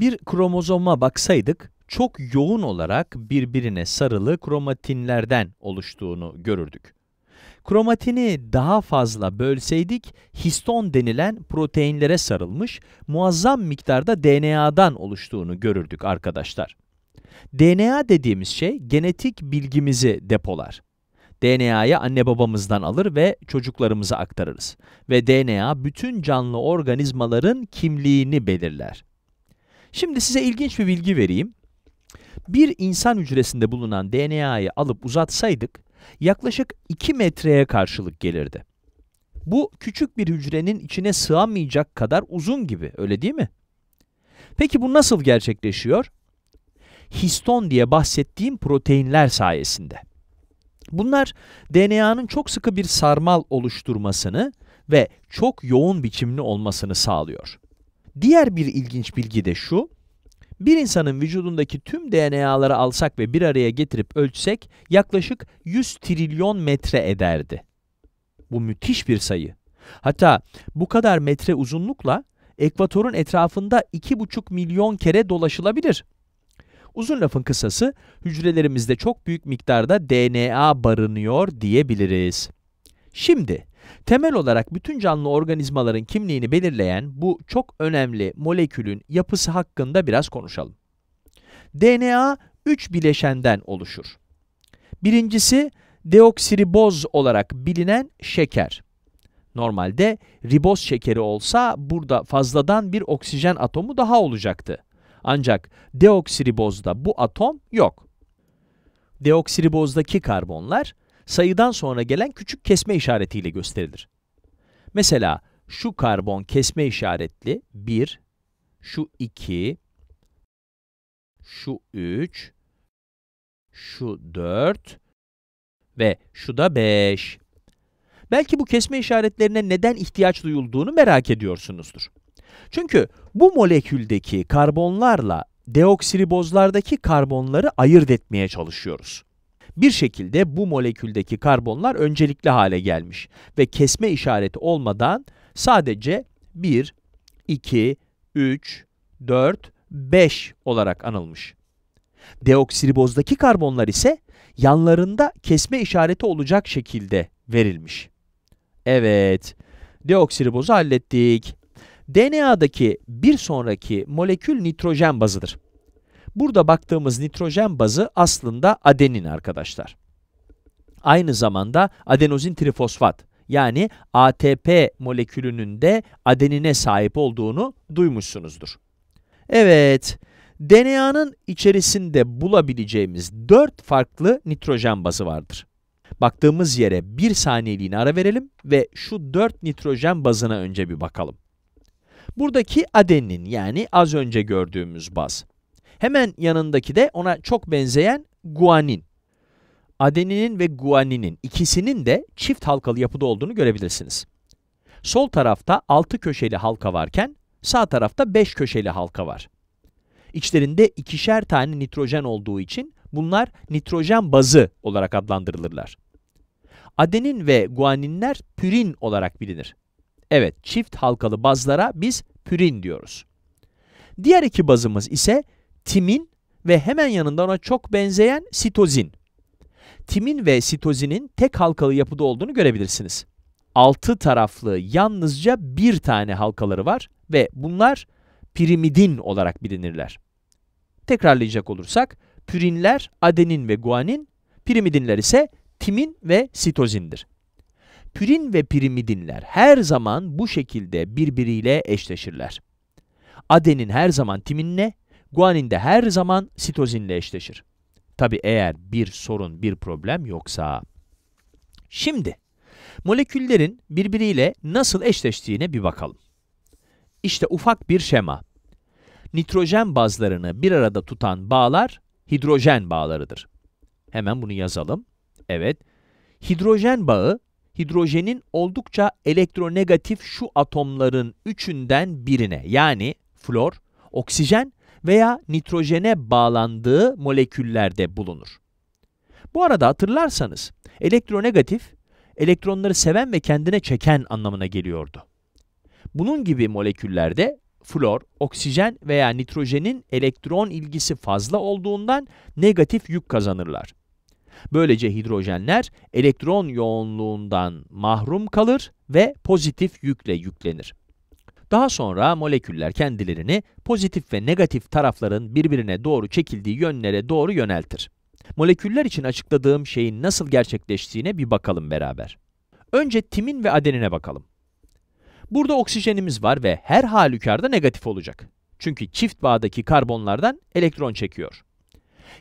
Bir kromozoma baksaydık, çok yoğun olarak birbirine sarılı kromatinlerden oluştuğunu görürdük. Kromatini daha fazla bölseydik, histon denilen proteinlere sarılmış, muazzam miktarda DNA'dan oluştuğunu görürdük arkadaşlar. DNA dediğimiz şey genetik bilgimizi depolar. DNA'yı anne babamızdan alır ve çocuklarımıza aktarırız. Ve DNA bütün canlı organizmaların kimliğini belirler. Şimdi size ilginç bir bilgi vereyim. Bir insan hücresinde bulunan DNA'yı alıp uzatsaydık yaklaşık 2 metreye karşılık gelirdi. Bu küçük bir hücrenin içine sığamayacak kadar uzun gibi öyle değil mi? Peki bu nasıl gerçekleşiyor? Histon diye bahsettiğim proteinler sayesinde. Bunlar DNA'nın çok sıkı bir sarmal oluşturmasını ve çok yoğun biçimli olmasını sağlıyor. Diğer bir ilginç bilgi de şu. Bir insanın vücudundaki tüm DNA'ları alsak ve bir araya getirip ölçsek yaklaşık 100 trilyon metre ederdi. Bu müthiş bir sayı. Hatta bu kadar metre uzunlukla ekvatorun etrafında 2,5 milyon kere dolaşılabilir. Uzun lafın kısası hücrelerimizde çok büyük miktarda DNA barınıyor diyebiliriz. Şimdi temel olarak bütün canlı organizmaların kimliğini belirleyen bu çok önemli molekülün yapısı hakkında biraz konuşalım. DNA 3 bileşenden oluşur. Birincisi deoksiriboz olarak bilinen şeker. Normalde riboz şekeri olsa burada fazladan bir oksijen atomu daha olacaktı. Ancak deoksiribozda bu atom yok. Deoksiribozdaki karbonlar sayıdan sonra gelen küçük kesme işaretiyle gösterilir. Mesela şu karbon kesme işaretli 1, şu 2, şu 3, şu 4 ve şu da 5. Belki bu kesme işaretlerine neden ihtiyaç duyulduğunu merak ediyorsunuzdur. Çünkü bu moleküldeki karbonlarla deoksiribozlardaki karbonları ayırt etmeye çalışıyoruz. Bir şekilde bu moleküldeki karbonlar öncelikli hale gelmiş ve kesme işareti olmadan sadece 1, 2, 3, 4, 5 olarak anılmış. Deoksiribozdaki karbonlar ise yanlarında kesme işareti olacak şekilde verilmiş. Evet, deoksiribozu hallettik. DNA'daki bir sonraki molekül nitrojen bazıdır. Burada baktığımız nitrojen bazı aslında adenin arkadaşlar. Aynı zamanda adenozin trifosfat yani ATP molekülünün de adenine sahip olduğunu duymuşsunuzdur. Evet, DNA'nın içerisinde bulabileceğimiz 4 farklı nitrojen bazı vardır. Baktığımız yere 1 saniyeliğine ara verelim ve şu 4 nitrojen bazına önce bir bakalım. Buradaki adenin yani az önce gördüğümüz baz. Hemen yanındaki de ona çok benzeyen guanin. Adeninin ve guaninin ikisinin de çift halkalı yapıda olduğunu görebilirsiniz. Sol tarafta 6 köşeli halka varken sağ tarafta 5 köşeli halka var. İçlerinde ikişer tane nitrojen olduğu için bunlar nitrojen bazı olarak adlandırılırlar. Adenin ve guaninler pürin olarak bilinir. Evet, çift halkalı bazlara biz pürin diyoruz. Diğer iki bazımız ise timin ve hemen yanında ona çok benzeyen sitozin. Timin ve sitozinin tek halkalı yapıda olduğunu görebilirsiniz. Altı taraflı yalnızca bir tane halkaları var ve bunlar pirimidin olarak bilinirler. Tekrarlayacak olursak, pürinler adenin ve guanin, pirimidinler ise timin ve sitozindir. Pürin ve pirimidinler her zaman bu şekilde birbiriyle eşleşirler. Adenin her zaman timinle, Guaninde her zaman sitozinle eşleşir. Tabi eğer bir sorun, bir problem yoksa. Şimdi moleküllerin birbiriyle nasıl eşleştiğine bir bakalım. İşte ufak bir şema. Nitrojen bazlarını bir arada tutan bağlar hidrojen bağlarıdır. Hemen bunu yazalım. Evet, hidrojen bağı hidrojenin oldukça elektronegatif şu atomların üçünden birine yani flor, oksijen veya nitrojene bağlandığı moleküllerde bulunur. Bu arada hatırlarsanız elektronegatif, elektronları seven ve kendine çeken anlamına geliyordu. Bunun gibi moleküllerde flor, oksijen veya nitrojenin elektron ilgisi fazla olduğundan negatif yük kazanırlar. Böylece hidrojenler elektron yoğunluğundan mahrum kalır ve pozitif yükle yüklenir. Daha sonra moleküller kendilerini pozitif ve negatif tarafların birbirine doğru çekildiği yönlere doğru yöneltir. Moleküller için açıkladığım şeyin nasıl gerçekleştiğine bir bakalım beraber. Önce timin ve adenine bakalım. Burada oksijenimiz var ve her halükarda negatif olacak. Çünkü çift bağdaki karbonlardan elektron çekiyor.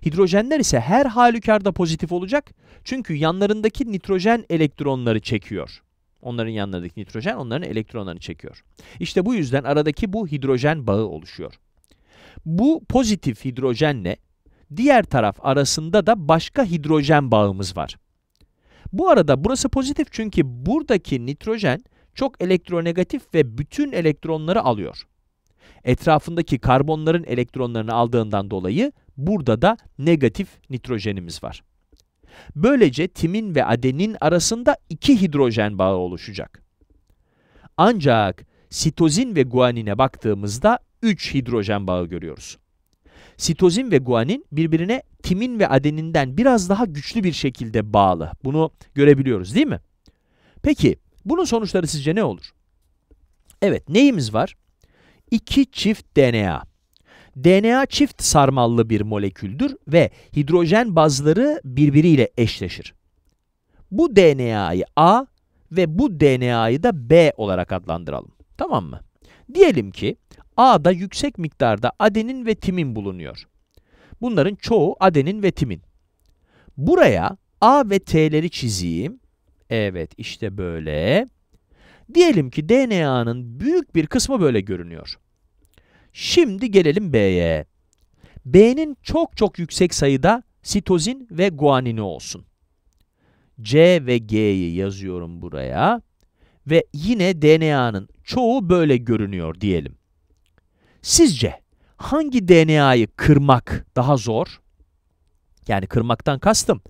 Hidrojenler ise her halükarda pozitif olacak çünkü yanlarındaki nitrojen elektronları çekiyor. Onların yanlarındaki nitrojen onların elektronlarını çekiyor. İşte bu yüzden aradaki bu hidrojen bağı oluşuyor. Bu pozitif hidrojenle diğer taraf arasında da başka hidrojen bağımız var. Bu arada burası pozitif çünkü buradaki nitrojen çok elektronegatif ve bütün elektronları alıyor. Etrafındaki karbonların elektronlarını aldığından dolayı burada da negatif nitrojenimiz var. Böylece timin ve adenin arasında iki hidrojen bağı oluşacak. Ancak sitozin ve guanine baktığımızda 3 hidrojen bağı görüyoruz. Sitozin ve guanin birbirine timin ve adeninden biraz daha güçlü bir şekilde bağlı. Bunu görebiliyoruz değil mi? Peki bunun sonuçları sizce ne olur? Evet neyimiz var? İki çift DNA. DNA çift sarmallı bir moleküldür ve hidrojen bazları birbiriyle eşleşir. Bu DNA'yı A ve bu DNA'yı da B olarak adlandıralım. Tamam mı? Diyelim ki A'da yüksek miktarda adenin ve timin bulunuyor. Bunların çoğu adenin ve timin. Buraya A ve T'leri çizeyim. Evet işte böyle. Diyelim ki DNA'nın büyük bir kısmı böyle görünüyor. Şimdi gelelim B'ye. B'nin çok çok yüksek sayıda sitozin ve guanini olsun. C ve G'yi yazıyorum buraya. Ve yine DNA'nın çoğu böyle görünüyor diyelim. Sizce hangi DNA'yı kırmak daha zor? Yani kırmaktan kastım.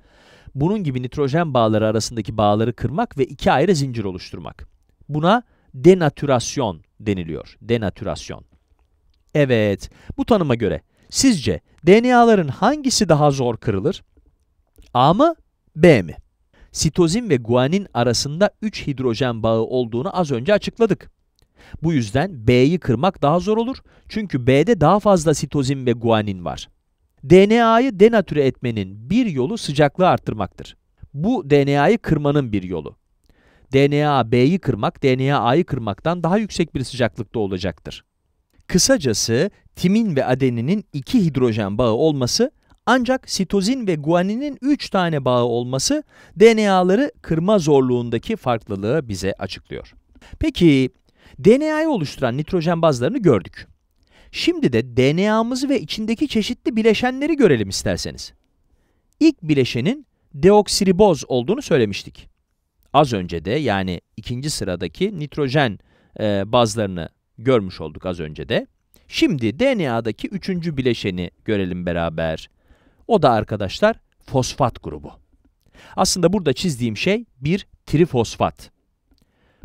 Bunun gibi nitrojen bağları arasındaki bağları kırmak ve iki ayrı zincir oluşturmak. Buna denatürasyon deniliyor. Denatürasyon. Evet, bu tanıma göre sizce DNA'ların hangisi daha zor kırılır? A mı, B mi? Sitozin ve guanin arasında 3 hidrojen bağı olduğunu az önce açıkladık. Bu yüzden B'yi kırmak daha zor olur çünkü B'de daha fazla sitozin ve guanin var. DNA'yı denatüre etmenin bir yolu sıcaklığı arttırmaktır. Bu DNA'yı kırmanın bir yolu. DNA B'yi kırmak, DNA A'yı kırmaktan daha yüksek bir sıcaklıkta olacaktır. Kısacası timin ve adeninin iki hidrojen bağı olması ancak sitozin ve guaninin üç tane bağı olması DNA'ları kırma zorluğundaki farklılığı bize açıklıyor. Peki DNA'yı oluşturan nitrojen bazlarını gördük. Şimdi de DNA'mızı ve içindeki çeşitli bileşenleri görelim isterseniz. İlk bileşenin deoksiriboz olduğunu söylemiştik. Az önce de yani ikinci sıradaki nitrojen e, bazlarını görmüş olduk az önce de. Şimdi DNA'daki üçüncü bileşeni görelim beraber. O da arkadaşlar fosfat grubu. Aslında burada çizdiğim şey bir trifosfat.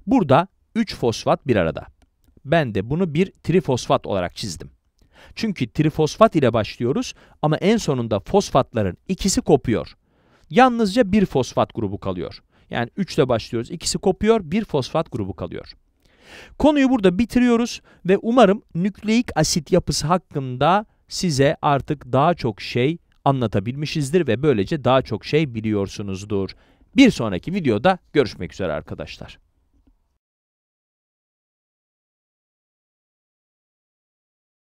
Burada 3 fosfat bir arada. Ben de bunu bir trifosfat olarak çizdim. Çünkü trifosfat ile başlıyoruz ama en sonunda fosfatların ikisi kopuyor. Yalnızca bir fosfat grubu kalıyor. Yani 3 ile başlıyoruz, ikisi kopuyor, bir fosfat grubu kalıyor. Konuyu burada bitiriyoruz ve umarım nükleik asit yapısı hakkında size artık daha çok şey anlatabilmişizdir ve böylece daha çok şey biliyorsunuzdur. Bir sonraki videoda görüşmek üzere arkadaşlar.